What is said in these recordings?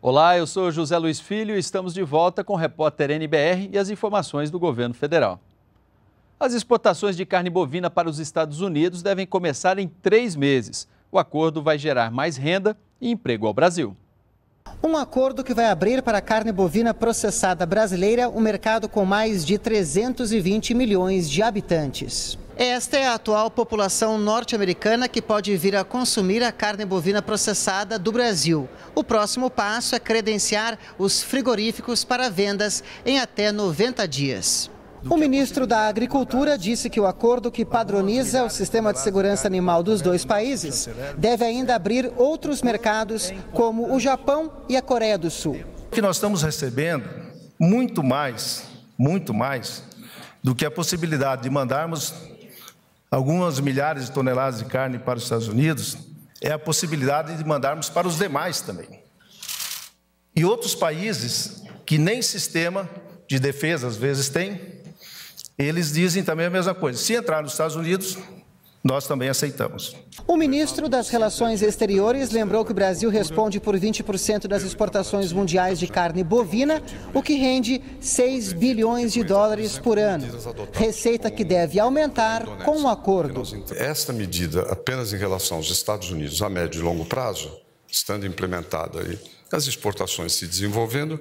Olá, eu sou José Luiz Filho e estamos de volta com o repórter NBR e as informações do governo federal. As exportações de carne bovina para os Estados Unidos devem começar em três meses. O acordo vai gerar mais renda e emprego ao Brasil. Um acordo que vai abrir para a carne bovina processada brasileira um mercado com mais de 320 milhões de habitantes. Esta é a atual população norte-americana que pode vir a consumir a carne bovina processada do Brasil. O próximo passo é credenciar os frigoríficos para vendas em até 90 dias. O ministro da Agricultura disse que o acordo que padroniza o sistema de segurança animal dos dois países deve ainda abrir outros mercados, como o Japão e a Coreia do Sul. O que nós estamos recebendo, muito mais, muito mais, do que a possibilidade de mandarmos algumas milhares de toneladas de carne para os Estados Unidos, é a possibilidade de mandarmos para os demais também. E outros países que nem sistema de defesa às vezes têm, eles dizem também a mesma coisa. Se entrar nos Estados Unidos, nós também aceitamos. O ministro das Relações Exteriores lembrou que o Brasil responde por 20% das exportações mundiais de carne bovina, o que rende 6 bilhões de dólares por ano. Receita que deve aumentar com o um acordo. Esta medida, apenas em relação aos Estados Unidos a médio e longo prazo, estando implementada e as exportações se desenvolvendo,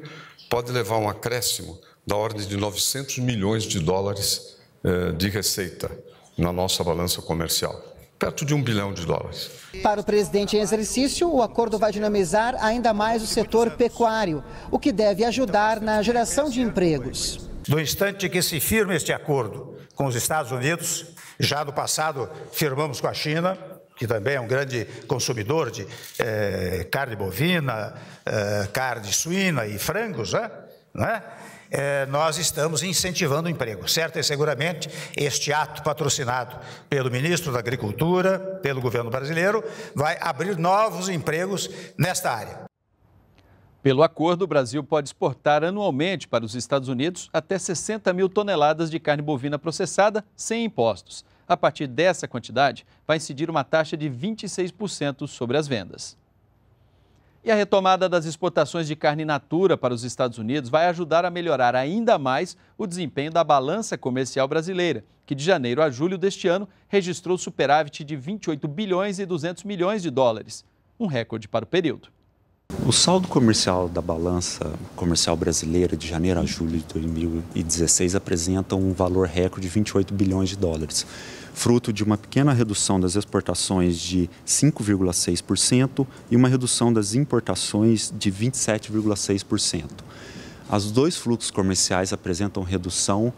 pode levar a um acréscimo da ordem de 900 milhões de dólares eh, de receita na nossa balança comercial. Perto de um bilhão de dólares. Para o presidente em exercício, o acordo vai dinamizar ainda mais o setor pecuário, o que deve ajudar na geração de empregos. No instante que se firme este acordo com os Estados Unidos, já no passado firmamos com a China, que também é um grande consumidor de eh, carne bovina, eh, carne suína e frangos, né? né? É, nós estamos incentivando o emprego, certo? E seguramente este ato patrocinado pelo ministro da Agricultura, pelo governo brasileiro, vai abrir novos empregos nesta área. Pelo acordo, o Brasil pode exportar anualmente para os Estados Unidos até 60 mil toneladas de carne bovina processada sem impostos. A partir dessa quantidade, vai incidir uma taxa de 26% sobre as vendas. E a retomada das exportações de carne natura para os Estados Unidos vai ajudar a melhorar ainda mais o desempenho da balança comercial brasileira, que de janeiro a julho deste ano registrou superávit de 28 bilhões e 200 milhões de dólares, um recorde para o período. O saldo comercial da balança comercial brasileira de janeiro a julho de 2016 apresenta um valor recorde de 28 bilhões de dólares, fruto de uma pequena redução das exportações de 5,6% e uma redução das importações de 27,6%. Os dois fluxos comerciais apresentam redução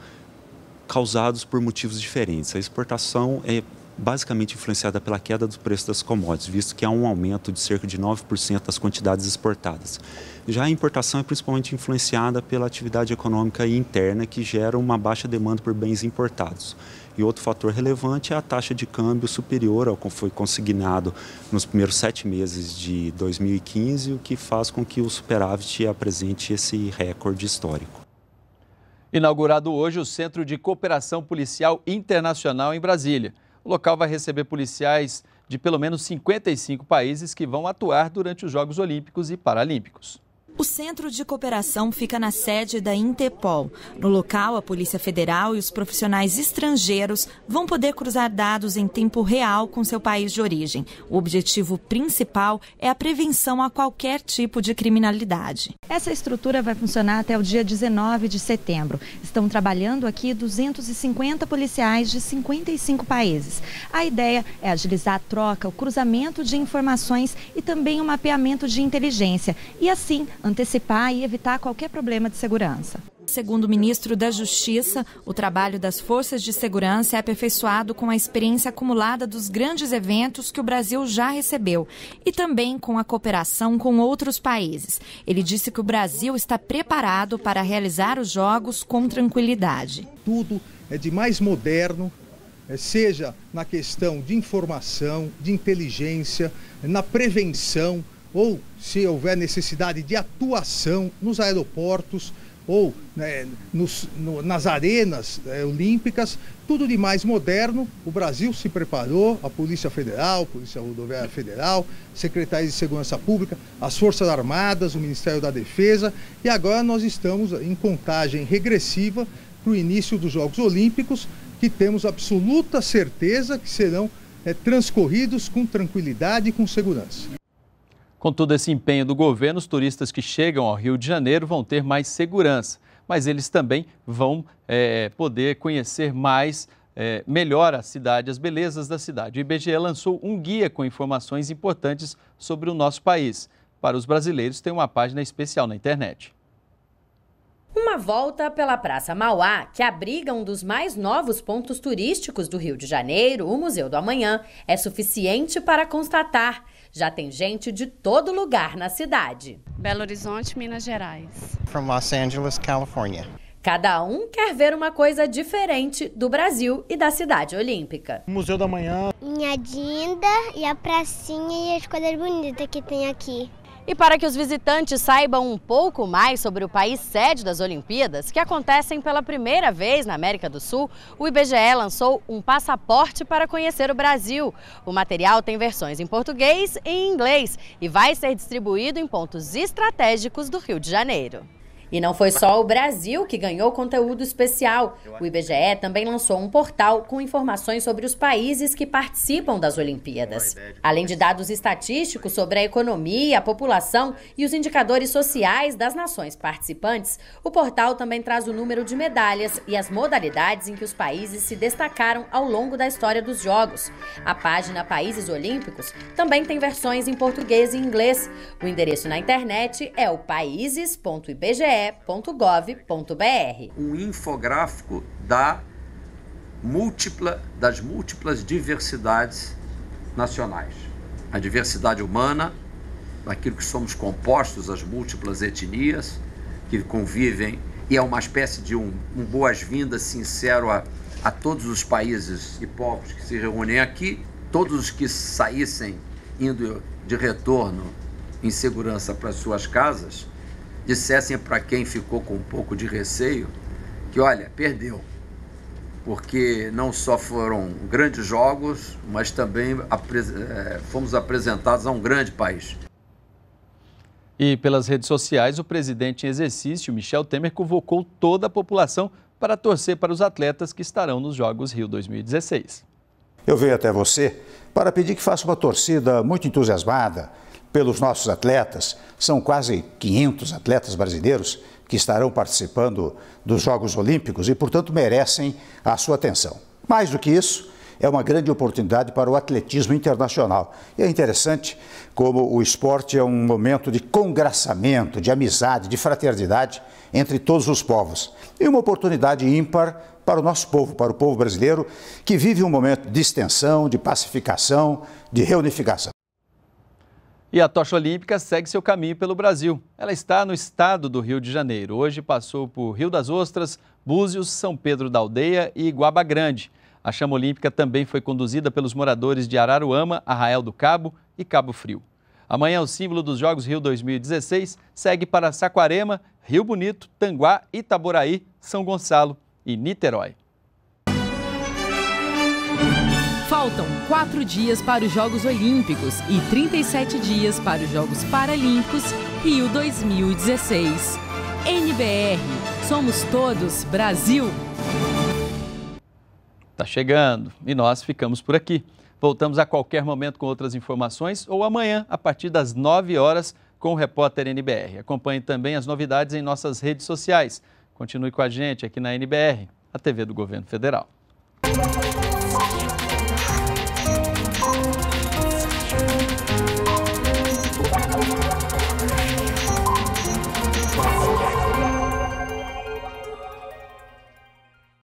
causados por motivos diferentes. A exportação é basicamente influenciada pela queda do preço das commodities, visto que há um aumento de cerca de 9% das quantidades exportadas. Já a importação é principalmente influenciada pela atividade econômica interna, que gera uma baixa demanda por bens importados. E outro fator relevante é a taxa de câmbio superior ao que foi consignado nos primeiros sete meses de 2015, o que faz com que o superávit apresente esse recorde histórico. Inaugurado hoje o Centro de Cooperação Policial Internacional em Brasília. O local vai receber policiais de pelo menos 55 países que vão atuar durante os Jogos Olímpicos e Paralímpicos. O centro de cooperação fica na sede da Interpol. No local, a Polícia Federal e os profissionais estrangeiros vão poder cruzar dados em tempo real com seu país de origem. O objetivo principal é a prevenção a qualquer tipo de criminalidade. Essa estrutura vai funcionar até o dia 19 de setembro. Estão trabalhando aqui 250 policiais de 55 países. A ideia é agilizar a troca, o cruzamento de informações e também o mapeamento de inteligência. E assim, antecipar e evitar qualquer problema de segurança. Segundo o ministro da Justiça, o trabalho das forças de segurança é aperfeiçoado com a experiência acumulada dos grandes eventos que o Brasil já recebeu e também com a cooperação com outros países. Ele disse que o Brasil está preparado para realizar os jogos com tranquilidade. Tudo é de mais moderno, é, seja na questão de informação, de inteligência, na prevenção ou se houver necessidade de atuação nos aeroportos ou né, nos, no, nas arenas né, olímpicas, tudo de mais moderno. O Brasil se preparou, a Polícia Federal, Polícia Rodoviária Federal, Secretaria de Segurança Pública, as Forças Armadas, o Ministério da Defesa, e agora nós estamos em contagem regressiva para o início dos Jogos Olímpicos, que temos absoluta certeza que serão é, transcorridos com tranquilidade e com segurança. Com todo esse empenho do governo, os turistas que chegam ao Rio de Janeiro vão ter mais segurança, mas eles também vão é, poder conhecer mais é, melhor a cidade, as belezas da cidade. O IBGE lançou um guia com informações importantes sobre o nosso país. Para os brasileiros, tem uma página especial na internet. Uma volta pela Praça Mauá, que abriga um dos mais novos pontos turísticos do Rio de Janeiro, o Museu do Amanhã, é suficiente para constatar já tem gente de todo lugar na cidade. Belo Horizonte, Minas Gerais. From Los Angeles, California. Cada um quer ver uma coisa diferente do Brasil e da cidade olímpica. Museu da Manhã. Minha Dinda e a pracinha e as coisas bonitas que tem aqui. E para que os visitantes saibam um pouco mais sobre o país sede das Olimpíadas, que acontecem pela primeira vez na América do Sul, o IBGE lançou um passaporte para conhecer o Brasil. O material tem versões em português e em inglês e vai ser distribuído em pontos estratégicos do Rio de Janeiro. E não foi só o Brasil que ganhou conteúdo especial. O IBGE também lançou um portal com informações sobre os países que participam das Olimpíadas. Além de dados estatísticos sobre a economia, a população e os indicadores sociais das nações participantes, o portal também traz o número de medalhas e as modalidades em que os países se destacaram ao longo da história dos Jogos. A página Países Olímpicos também tem versões em português e inglês. O endereço na internet é o países.ibge www.gov.br Um infográfico da múltipla, das múltiplas diversidades nacionais. A diversidade humana, daquilo que somos compostos, as múltiplas etnias que convivem, e é uma espécie de um, um boas-vindas sincero a, a todos os países e povos que se reúnem aqui, todos os que saíssem indo de retorno em segurança para suas casas, dissessem para quem ficou com um pouco de receio que, olha, perdeu. Porque não só foram grandes jogos, mas também eh, fomos apresentados a um grande país. E pelas redes sociais, o presidente em exercício, Michel Temer, convocou toda a população para torcer para os atletas que estarão nos Jogos Rio 2016. Eu venho até você para pedir que faça uma torcida muito entusiasmada pelos nossos atletas. São quase 500 atletas brasileiros que estarão participando dos Jogos Olímpicos e, portanto, merecem a sua atenção. Mais do que isso, é uma grande oportunidade para o atletismo internacional. E é interessante como o esporte é um momento de congraçamento, de amizade, de fraternidade entre todos os povos. E uma oportunidade ímpar para o nosso povo, para o povo brasileiro, que vive um momento de extensão, de pacificação, de reunificação. E a tocha olímpica segue seu caminho pelo Brasil. Ela está no estado do Rio de Janeiro. Hoje passou por Rio das Ostras, Búzios, São Pedro da Aldeia e Guaba Grande. A chama olímpica também foi conduzida pelos moradores de Araruama, Arraial do Cabo e Cabo Frio. Amanhã, o símbolo dos Jogos Rio 2016 segue para Saquarema, Rio Bonito, Tanguá, Itaboraí, São Gonçalo e Niterói. Faltam quatro dias para os Jogos Olímpicos e 37 dias para os Jogos Paralímpicos Rio 2016. NBR, somos todos Brasil. Tá chegando e nós ficamos por aqui. Voltamos a qualquer momento com outras informações ou amanhã, a partir das 9 horas, com o repórter NBR. Acompanhe também as novidades em nossas redes sociais. Continue com a gente aqui na NBR, a TV do Governo Federal.